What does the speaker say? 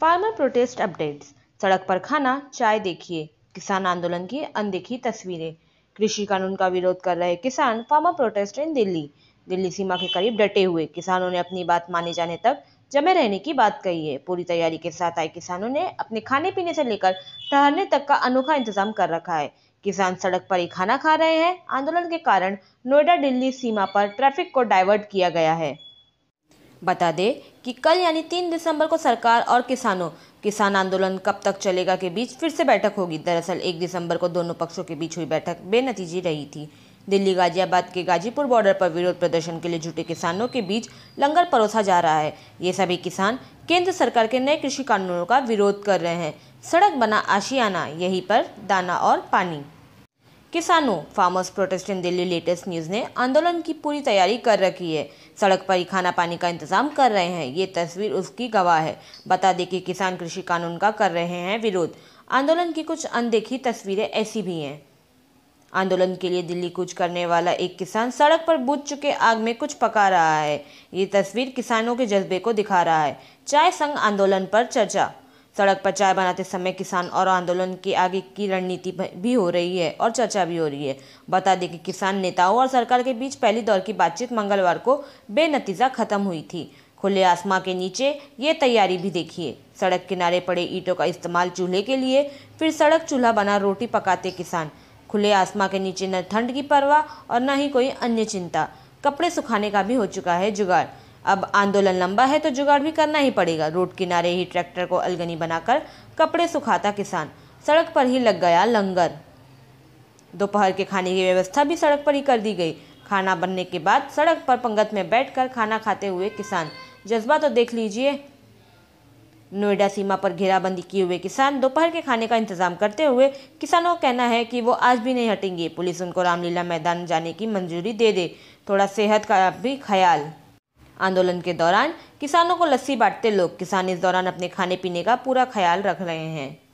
farmer protest updates सड़क पर खाना चाय देखिए किसान आंदोलन की अनदेखी तस्वीरें कृषि कानून का विरोध कर रहे किसान farmer protest in Delhi Delhi सीमा के करीब डटे हुए किसानों ने अपनी बात माने जाने तक जमे रहने की बात कही है पूरी तैयारी के साथ आए किसानों ने अपने खाने पीने से लेकर ठहरने तक का अनोखा इंतजाम कर रखा है किसान सड़क पर ही खाना खा रहे हैं आंदोलन के कारण नोएडा दिल्ली सीमा पर ट्रैफिक को डाइवर्ट किया गया है बता दें कि कल यानी तीन दिसंबर को सरकार और किसानों किसान आंदोलन कब तक चलेगा के बीच फिर से बैठक होगी दरअसल एक दिसंबर को दोनों पक्षों के बीच हुई बैठक बेनतीजी रही थी दिल्ली गाजियाबाद के गाजीपुर बॉर्डर पर विरोध प्रदर्शन के लिए जुटे किसानों के बीच लंगर परोसा जा रहा है ये सभी किसान केंद्र सरकार के नए कृषि कानूनों का विरोध कर रहे हैं सड़क बना आशियाना यहीं पर दाना और पानी किसानों farmers protest in Delhi latest news ने आंदोलन की पूरी तैयारी कर रखी है सड़क पर ही खाना पानी का इंतजाम कर रहे हैं ये तस्वीर उसकी गवाह है बता दें कि किसान कृषि कानून का कर रहे हैं विरोध आंदोलन की कुछ अनदेखी तस्वीरें ऐसी भी हैं आंदोलन के लिए दिल्ली कुछ करने वाला एक किसान सड़क पर बुझ चुके आग में कुछ पका रहा है ये तस्वीर किसानों के जज्बे को दिखा रहा है चाय संघ आंदोलन पर चर्चा सड़क पर चाय बनाते समय किसान और आंदोलन के आगे की रणनीति भी हो रही है और चर्चा भी हो रही है बता दें कि किसान नेताओं और सरकार के बीच पहली दौर की बातचीत मंगलवार को बेनतीजा खत्म हुई थी खुले आसमां के नीचे ये तैयारी भी देखिए सड़क किनारे पड़े ईंटों का इस्तेमाल चूल्हे के लिए फिर सड़क चूल्हा बना रोटी पकाते किसान खुले आसमां के नीचे न ठंड की परवाह और न ही कोई अन्य चिंता कपड़े सुखाने का भी हो चुका है जुगाड़ अब आंदोलन लंबा है तो जुगाड़ भी करना ही पड़ेगा रोड किनारे ही ट्रैक्टर को अलगनी बनाकर कपड़े सुखाता किसान सड़क पर ही लग गया लंगर दोपहर के खाने की व्यवस्था भी सड़क पर ही कर दी गई खाना बनने के बाद सड़क पर पंगत में बैठकर खाना खाते हुए किसान जज्बा तो देख लीजिए नोएडा सीमा पर घेराबंदी किए हुए किसान दोपहर के खाने का इंतजाम करते हुए किसानों का कहना है कि वो आज भी नहीं हटेंगे पुलिस उनको रामलीला मैदान जाने की मंजूरी दे दे थोड़ा सेहत का भी ख्याल आंदोलन के दौरान किसानों को लस्सी बांटते लोग किसान इस दौरान अपने खाने पीने का पूरा ख्याल रख रहे हैं